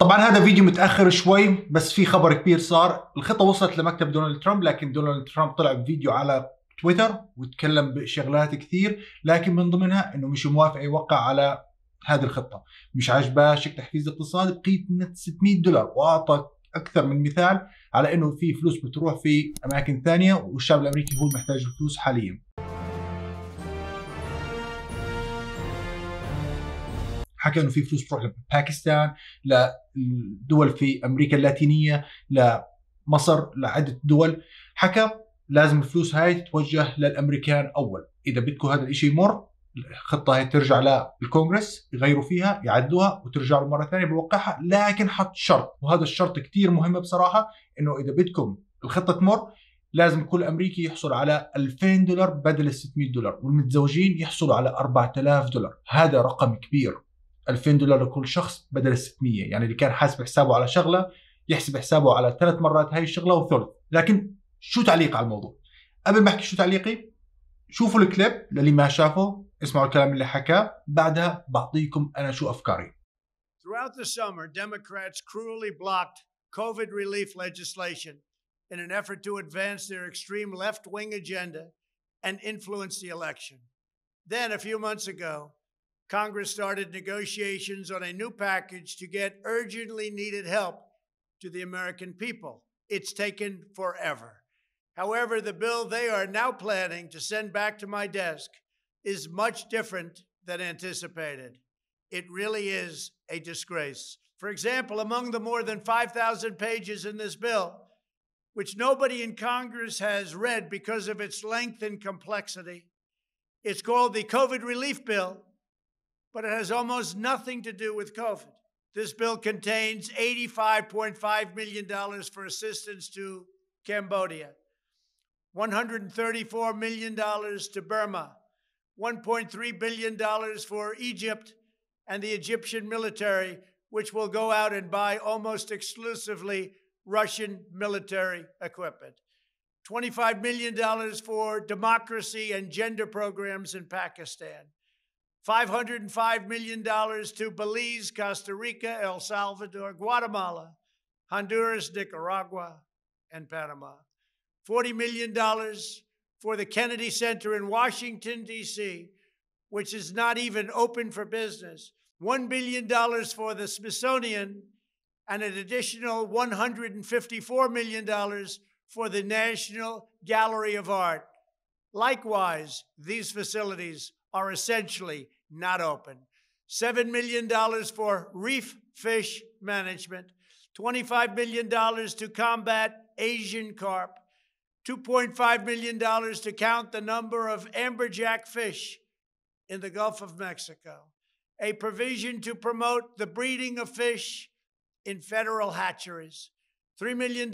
طبعا هذا فيديو متاخر شوي بس في خبر كبير صار الخطه وصلت لمكتب دونالد ترامب لكن دونالد ترامب طلع بفيديو على تويتر وتكلم بشغلات كثير لكن من ضمنها انه مش موافق يوقع على هذه الخطه مش عاجباه شكل تحفيز اقتصادي بقيمه 600 دولار واعطى اكثر من مثال على انه في فلوس بتروح في اماكن ثانيه والشعب الامريكي هو محتاج الفلوس حاليا حكى انه في فلوس تروح لباكستان لدول في امريكا اللاتينيه لمصر لعده دول حكى لازم الفلوس هاي تتوجه للامريكان اول اذا بدكم هذا الشيء يمر الخطه هي ترجع للكونغرس يغيروا فيها يعدوها وترجع مره ثانيه بوقعها لكن حط شرط وهذا الشرط كثير مهم بصراحه انه اذا بدكم الخطه تمر لازم كل امريكي يحصل على 2000 دولار بدل 600 دولار والمتزوجين يحصلوا على 4000 دولار هذا رقم كبير 2000 دولار لكل شخص بدل 600 يعني اللي كان حاسب حسابه على شغله يحسب حسابه على ثلاث مرات هاي الشغله وثلث لكن شو تعليق على الموضوع قبل ما احكي شو تعليقي شوفوا الكليب للي ما شافه اسمعوا الكلام اللي حكاه بعدها بعطيكم انا شو افكاري Throughout the summer, Democrats cruelly blocked COVID relief legislation in an effort to advance their extreme left wing agenda and influence the election. Then, a few months ago, Congress started negotiations on a new package to get urgently needed help to the American people. It's taken forever. However, the bill they are now planning to send back to my desk is much different than anticipated. It really is a disgrace. For example, among the more than 5,000 pages in this bill, which nobody in Congress has read because of its length and complexity, it's called the COVID Relief Bill but it has almost nothing to do with COVID. This bill contains $85.5 million for assistance to Cambodia, $134 million to Burma, $1.3 billion for Egypt and the Egyptian military, which will go out and buy almost exclusively Russian military equipment. $25 million for democracy and gender programs in Pakistan. $505 million to Belize, Costa Rica, El Salvador, Guatemala, Honduras, Nicaragua, and Panama. $40 million for the Kennedy Center in Washington, D.C., which is not even open for business. $1 billion for the Smithsonian, and an additional $154 million for the National Gallery of Art. Likewise, these facilities are essentially not open. $7 million for reef fish management, $25 million to combat Asian carp, $2.5 million to count the number of amberjack fish in the Gulf of Mexico, a provision to promote the breeding of fish in federal hatcheries, $3 million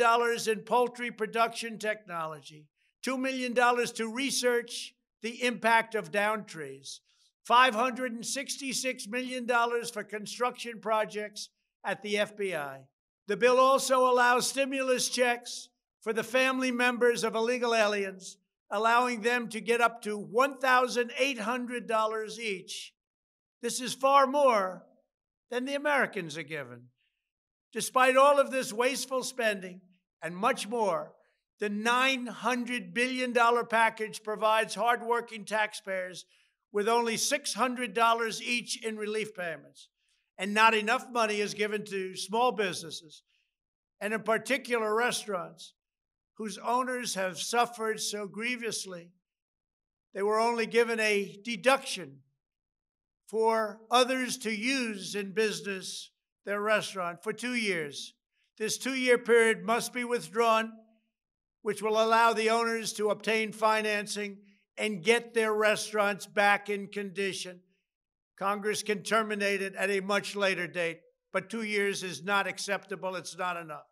in poultry production technology, $2 million to research the impact of down trees, $566 million for construction projects at the FBI. The bill also allows stimulus checks for the family members of illegal aliens, allowing them to get up to $1,800 each. This is far more than the Americans are given. Despite all of this wasteful spending and much more, the $900 billion package provides hardworking taxpayers with only $600 each in relief payments. And not enough money is given to small businesses, and in particular, restaurants, whose owners have suffered so grievously. They were only given a deduction for others to use in business their restaurant for two years. This two year period must be withdrawn which will allow the owners to obtain financing and get their restaurants back in condition. Congress can terminate it at a much later date, but two years is not acceptable. It's not enough.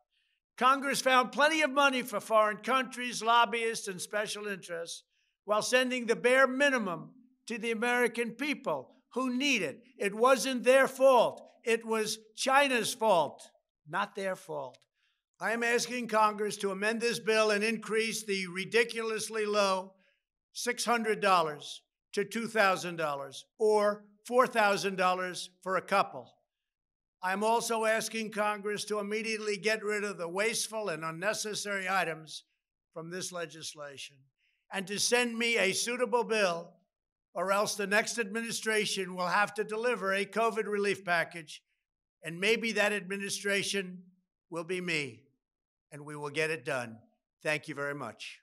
Congress found plenty of money for foreign countries, lobbyists, and special interests while sending the bare minimum to the American people who need it. It wasn't their fault, it was China's fault, not their fault. I am asking Congress to amend this bill and increase the ridiculously low $600 to $2,000 or $4,000 for a couple. I'm also asking Congress to immediately get rid of the wasteful and unnecessary items from this legislation and to send me a suitable bill, or else the next administration will have to deliver a COVID relief package, and maybe that administration will be me, and we will get it done. Thank you very much.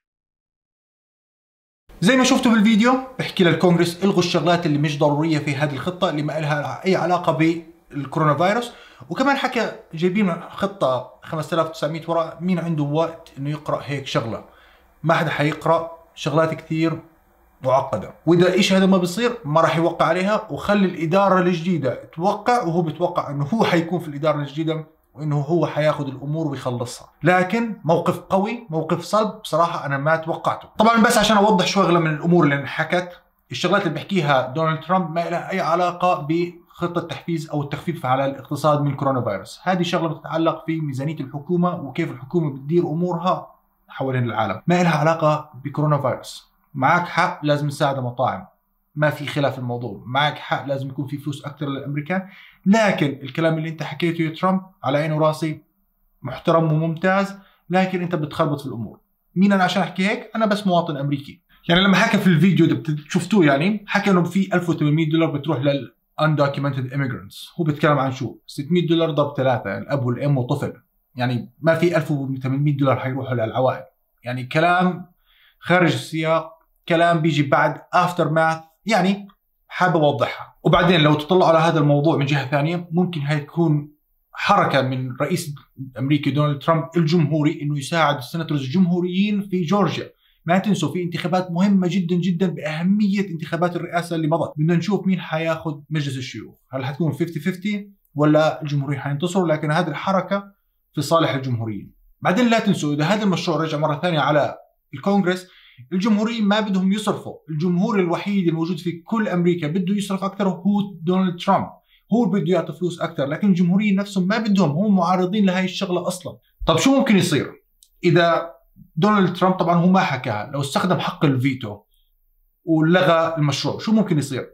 زي ما شفتوا بالفيديو بحكي للكونغرس الغوا الشغلات اللي مش ضروريه في هذه الخطه اللي ما لها اي علاقه بالكورونا فيروس وكمان حكى جايبين خطه 5900 ورقه مين عنده وقت انه يقرا هيك شغله ما حدا حيقرا شغلات كثير معقده واذا ايش هذا ما بيصير ما راح يوقع عليها وخلي الاداره الجديده توقع وهو بتوقع انه هو حيكون في الاداره الجديده وانه هو حياخذ الامور ويخلصها لكن موقف قوي موقف صلب بصراحه انا ما توقعته طبعا بس عشان اوضح شغله من الامور اللي انحكت الشغلات اللي بيحكيها دونالد ترامب ما لها اي علاقه بخطه تحفيز او التخفيف على الاقتصاد من كورونا فيروس هذه شغله بتتعلق في ميزانيه الحكومه وكيف الحكومه بتدير امورها حوالين العالم ما لها علاقه بكورونا فيروس معك حق لازم نساعد المطاعم ما في خلاف الموضوع معك حق لازم يكون في فلوس اكثر للامريكان لكن الكلام اللي انت حكيته يا ترامب على عيني وراسي محترم وممتاز لكن انت بتخربط في الامور مين انا عشان احكي هيك انا بس مواطن امريكي يعني لما حكى في الفيديو اللي شفتوه يعني حكى انه في 1800 دولار بتروح لل undocumented immigrants هو بيتكلم عن شو 600 دولار ضرب ثلاثة يعني الاب والام وطفل يعني ما في 1800 دولار حيروحوا للعوائل يعني كلام خارج السياق كلام بيجي بعد افتر ماث يعني حابب اوضحها وبعدين لو تطلعوا على هذا الموضوع من جهه ثانيه ممكن هيكون حركه من رئيس الامريكي دونالد ترامب الجمهوري انه يساعد السناتورز الجمهوريين في جورجيا ما تنسوا في انتخابات مهمه جدا جدا باهميه انتخابات الرئاسه اللي مضت بدنا نشوف مين حياخذ مجلس الشيوخ هل حتكون 50 50 ولا الجمهوريين حينتصروا لكن هذه الحركه في صالح الجمهوريين بعدين لا تنسوا اذا هذا المشروع رجع مره ثانيه على الكونغرس الجمهوريين ما بدهم يصرفوا الجمهور الوحيد الموجود في كل امريكا بده يصرف اكثر هو دونالد ترامب هو بده يعطي فلوس اكثر لكن الجمهوريين نفسهم ما بدهم هم معارضين لهي الشغله اصلا طب شو ممكن يصير اذا دونالد ترامب طبعا هو ما حكاها لو استخدم حق الفيتو ولغى المشروع شو ممكن يصير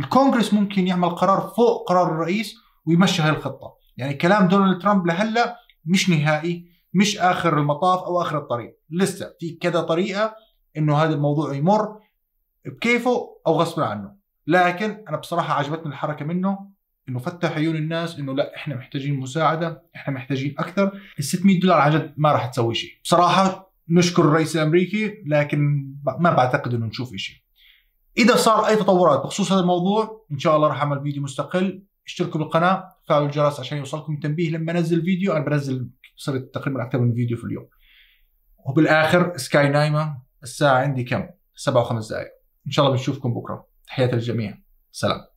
الكونغرس ممكن يعمل قرار فوق قرار الرئيس ويمشي هاي الخطه يعني كلام دونالد ترامب لهلا مش نهائي مش اخر المطاف او اخر الطريق لسه في كذا طريقه انه هذا الموضوع يمر بكيفه او غصب عنه لكن انا بصراحه عجبتني الحركه منه انه فتح عيون الناس انه لا احنا محتاجين مساعده احنا محتاجين اكثر ال 600 دولار عن جد ما راح تسوي شيء بصراحه نشكر الرئيس الامريكي لكن ما بعتقد انه نشوف شيء اذا صار اي تطورات بخصوص هذا الموضوع ان شاء الله راح اعمل فيديو مستقل اشتركوا بالقناه فعلوا الجرس عشان يوصلكم التنبيه لما انزل فيديو انا بنزل صرت تقريبا اكثر من فيديو في اليوم وبالاخر سكاي نايمه الساعه عندي كم؟ سبعة وخمس دقائق ان شاء الله بنشوفكم بكره تحياتي للجميع سلام